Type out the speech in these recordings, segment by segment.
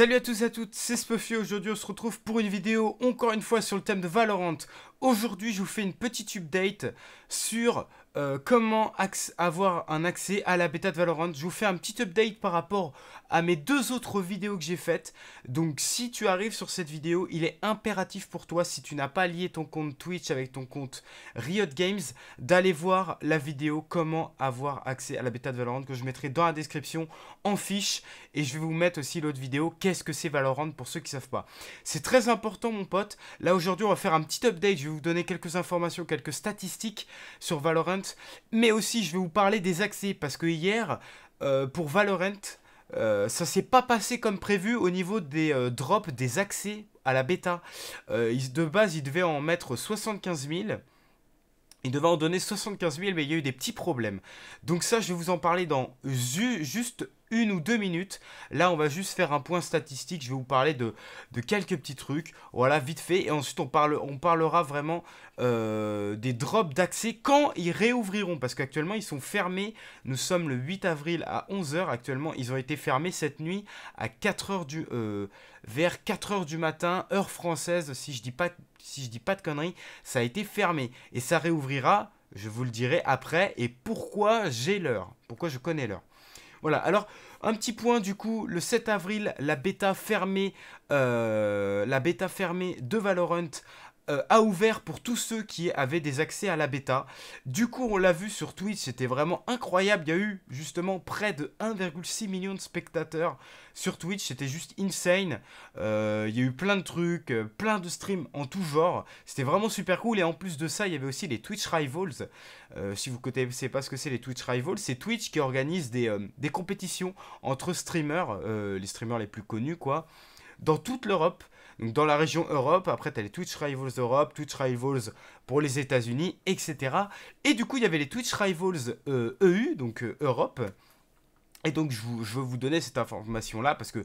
Salut à tous et à toutes, c'est Spuffy, aujourd'hui on se retrouve pour une vidéo encore une fois sur le thème de Valorant. Aujourd'hui je vous fais une petite update sur euh, comment avoir un accès à la bêta de Valorant. Je vous fais un petit update par rapport à mes deux autres vidéos que j'ai faites. Donc si tu arrives sur cette vidéo, il est impératif pour toi, si tu n'as pas lié ton compte Twitch avec ton compte Riot Games, d'aller voir la vidéo comment avoir accès à la bêta de Valorant que je mettrai dans la description en fiche. Et je vais vous mettre aussi l'autre vidéo, qu'est-ce que c'est Valorant pour ceux qui ne savent pas. C'est très important mon pote. Là aujourd'hui on va faire un petit update, je vais vous donner quelques informations, quelques statistiques sur Valorant mais aussi je vais vous parler des accès, parce que hier, euh, pour Valorant, euh, ça s'est pas passé comme prévu au niveau des euh, drops des accès à la bêta. de base, ils devaient en mettre 75 000. Il devait en donner 75 000, mais il y a eu des petits problèmes. Donc ça, je vais vous en parler dans juste une ou deux minutes. Là, on va juste faire un point statistique. Je vais vous parler de, quelques petits trucs. Voilà, vite fait. Et ensuite, on, parle, on parlera vraiment euh, des drops d'accès quand ils réouvriront. Parce qu'actuellement, ils sont fermés. Nous sommes le 8 avril à 11h. Actuellement, ils ont été fermés cette nuit à 4h du... Euh, vers 4h du matin, heure française, si je dis pas, si dis pas de conneries. Ça a été fermé. Et ça réouvrira je vous le dirai après, et pourquoi j'ai l'heure, pourquoi je connais l'heure. Voilà, alors un petit point du coup, le 7 avril, la bêta fermée, euh, la bêta fermée de Valorant euh, a ouvert pour tous ceux qui avaient des accès à la bêta. Du coup, on l'a vu sur Twitch, c'était vraiment incroyable. Il y a eu justement près de 1,6 million de spectateurs sur Twitch, c'était juste insane. Euh, il y a eu plein de trucs, euh, plein de streams en tout genre. C'était vraiment super cool. Et en plus de ça, il y avait aussi les Twitch Rivals. si vous ne connaissez pas ce que c'est les Twitch Rivals, c'est Twitch qui organise des, des compétitions entre streamers, les streamers les plus connus, quoi, dans toute l'Europe. Donc dans la région Europe, après tu as les Twitch Rivals Europe, Twitch Rivals pour les États-Unis, etc. Et du coup, il y avait les Twitch Rivals EU, e donc euh, Europe. Et donc je, veux vous donner cette information-là parce que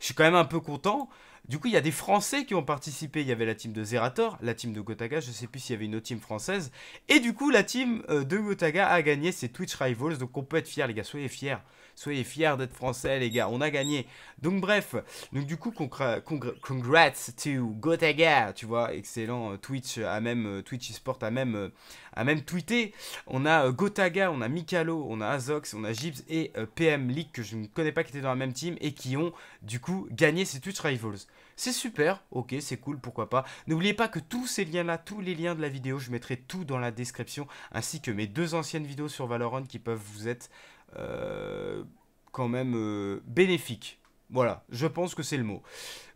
je suis quand même un peu content du coup, il y a des Français qui ont participé. Il y avait la team de Zerator, la team de Gotaga, je sais plus s'il y avait une autre team française. Et du coup, la team euh, de Gotaga a gagné ses Twitch Rivals. Donc on peut être fier, les gars, soyez fiers. Soyez fiers d'être français, les gars, on a gagné. Donc bref, donc du coup, congrats, congrats to Gotaga, tu vois, excellent. Euh, Twitch à même, euh, Twitch eSport A même, à même tweeté. On a Gotaga, on a Mikalo, on a Azox, on a Gibbs et PM League que je ne connais pas qui étaient dans la même team et qui ont du coup gagné ses Twitch Rivals. C'est super, ok, c'est cool, pourquoi pas. N'oubliez pas que tous ces liens-là, tous les liens de la vidéo, je mettrai tout dans la description, ainsi que mes deux anciennes vidéos sur Valorant qui peuvent vous être euh, quand même euh, bénéfiques. Voilà, je pense que c'est le mot.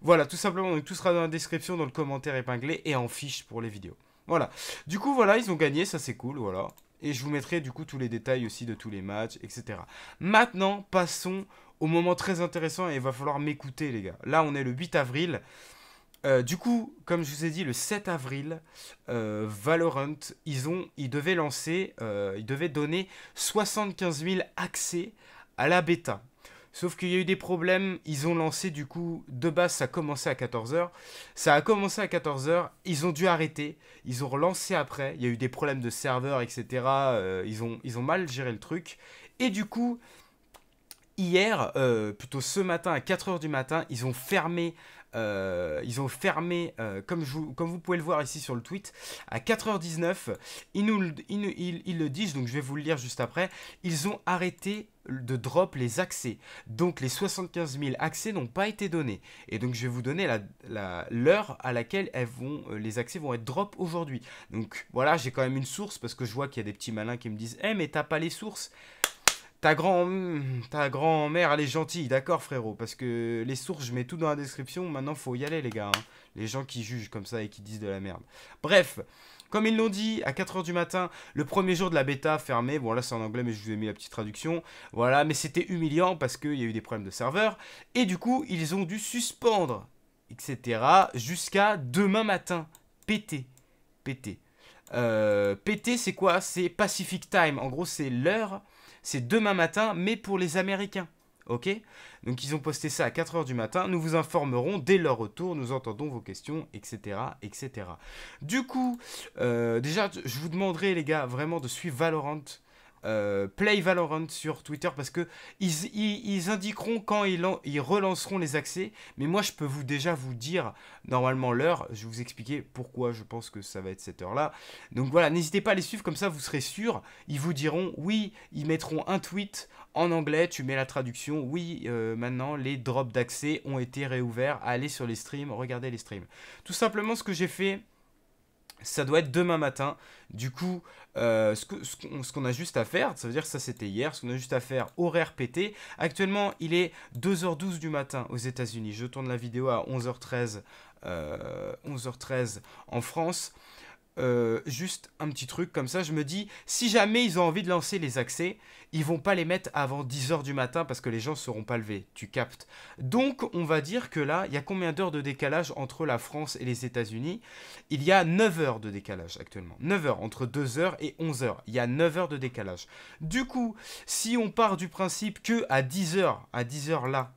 Voilà, tout simplement, tout sera dans la description, dans le commentaire épinglé et en fiche pour les vidéos. Voilà. Du coup, voilà, ils ont gagné, ça c'est cool, voilà. Et je vous mettrai du coup tous les détails aussi de tous les matchs, etc. Maintenant, passons au moment très intéressant et il va falloir m'écouter, les gars. Là, on est le 8 avril. Euh, du coup, comme je vous ai dit, le 7 avril, euh, Valorant, ils, ont, ils devaient lancer, euh, ils devaient donner 75 000 accès à la bêta. Sauf qu'il y a eu des problèmes, ils ont lancé du coup, de base ça a commencé à 14h, ça a commencé à 14h, ils ont dû arrêter, ils ont relancé après, il y a eu des problèmes de serveur etc. ils, ont, ils ont mal géré le truc. Et du coup, hier, euh, plutôt ce matin à 4h du matin, ils ont fermé, euh, ils ont fermé euh, comme, vous pouvez le voir ici sur le tweet, à 4h19, ils, nous, ils, le disent, donc je vais vous le lire juste après, ils ont arrêté de drop les accès. Donc les 75 000 accès n'ont pas été donnés. Et donc je vais vous donner l'heure la, à laquelle elles vont, les accès vont être drop aujourd'hui. Donc voilà, j'ai quand même une source parce que je vois qu'il y a des petits malins qui me disent Eh mais t'as pas les sources ?» Ta grand, mère elle est gentille, d'accord, frérot Parce que les sources, je mets tout dans la description. Maintenant, faut y aller, les gars. Hein. Les gens qui jugent comme ça et qui disent de la merde. Bref, comme ils l'ont dit, à 4h du matin, le premier jour de la bêta fermée, bon là c'est en anglais mais je vous ai mis la petite traduction, voilà, mais c'était humiliant parce qu'il y a eu des problèmes de serveur, et du coup ils ont dû suspendre, etc., jusqu'à demain matin, pété, pété. Euh, pété c'est quoi C'est Pacific Time, en gros c'est l'heure c'est demain matin, mais pour les Américains. Ok Donc ils ont posté ça à 4h du matin. Nous vous informerons dès leur retour. Nous entendons vos questions, etc. etc. Du coup, euh, déjà, je vous demanderai, les gars, vraiment de suivre Valorant euh, Play Valorant sur Twitter parce que ils, indiqueront quand ils, relanceront les accès. Mais moi, je peux vous déjà vous dire normalement l'heure. Je vais vous expliquer pourquoi je pense que ça va être cette heure-là. Donc voilà, n'hésitez pas à les suivre comme ça, vous serez sûr. Ils vous diront oui, ils mettront un tweet en anglais. Tu mets la traduction. Oui, euh, maintenant les drops d'accès ont été réouverts. Allez sur les streams, regardez les streams. Tout simplement, ce que j'ai fait ça doit être demain matin. Du coup, euh, ce, qu'on a juste à faire, ça veut dire que ça c'était hier, ce qu'on a juste à faire, horaire pété, Actuellement, il est 2h12 du matin aux États-Unis. Je tourne la vidéo à 11h13, 11h13 euh, en France. Euh, juste un petit truc comme ça. Je me dis, si jamais ils ont envie de lancer les accès, ils vont pas les mettre avant 10h du matin parce que les gens seront pas levés, tu captes. Donc on va dire que là, il y a combien d'heures de décalage entre la France et les États-Unis Il y a 9 heures de décalage actuellement. 9 heures, entre 2h et 11h. Il y a 9 heures de décalage. Du coup, si on part du principe que à 10h, à 10h là,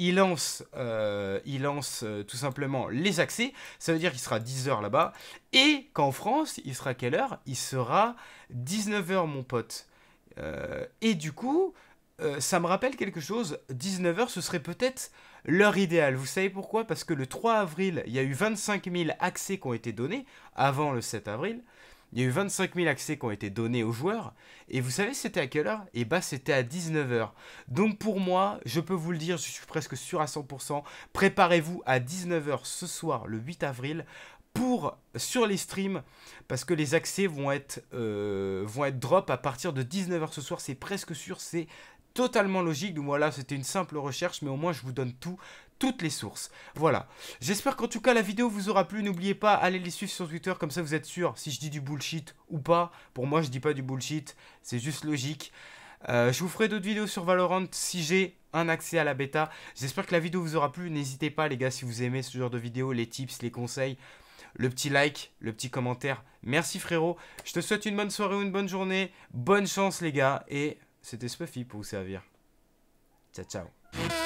il lance, euh, il lance euh, tout simplement les accès, ça veut dire qu'il sera 10h là-bas, et qu'en France, il sera quelle heure Il sera 19h mon pote. Euh, et du coup, ça me rappelle quelque chose, 19h ce serait peut-être l'heure idéale. Vous savez pourquoi Parce que le 3 avril, il y a eu 25 000 accès qui ont été donnés avant le 7 avril. Il y a eu 25 000 accès qui ont été donnés aux joueurs. Et vous savez, c'était à quelle heure Et eh bah, ben, c'était à 19h. Donc pour moi, je peux vous le dire, je suis presque sûr à 100%. Préparez-vous à 19h ce soir, le 8 avril, pour sur les streams parce que les accès vont être, euh, vont être drop à partir de 19h ce soir, c'est presque sûr, c'est totalement logique. Donc voilà, c'était une simple recherche, mais au moins je vous donne tout, toutes les sources. Voilà. J'espère qu'en tout cas la vidéo vous aura plu. N'oubliez pas, allez les suivre sur Twitter, comme ça vous êtes sûr si je dis du bullshit ou pas. Pour moi, je dis pas du bullshit, c'est juste logique. Euh, je vous ferai d'autres vidéos sur Valorant si j'ai un accès à la bêta. J'espère que la vidéo vous aura plu. N'hésitez pas les gars si vous aimez ce genre de vidéos, les tips, les conseils. Le petit like, le petit commentaire. Merci frérot. Je te souhaite une bonne soirée ou une bonne journée. Bonne chance les gars et c'était Spuffy pour vous servir. Ciao, ciao.